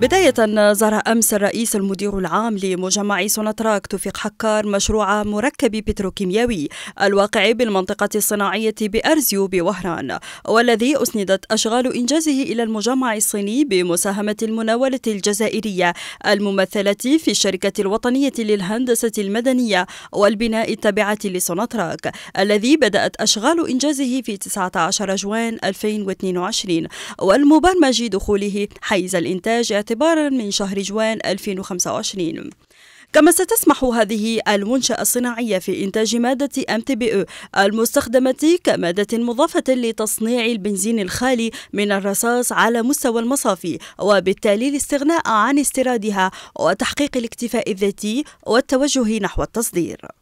بداية زار أمس الرئيس المدير العام لمجمع سوناتراك توفيق حكار مشروع مركب بتروكيمياوي الواقع بالمنطقة الصناعية بأرزيو بوهران والذي أسندت أشغال إنجازه إلى المجمع الصيني بمساهمة المناولة الجزائرية الممثلة في الشركة الوطنية للهندسة المدنية والبناء التابعة لسوناتراك الذي بدأت أشغال إنجازه في 19 جوان 2022 والمبرمج دخوله حيز الإنتاج اعتبارا من شهر جوان 2025 كما ستسمح هذه المنشأة الصناعية في إنتاج مادة أم تي بي المستخدمة كمادة مضافة لتصنيع البنزين الخالي من الرصاص على مستوى المصافي وبالتالي الاستغناء عن استيرادها وتحقيق الاكتفاء الذاتي والتوجه نحو التصدير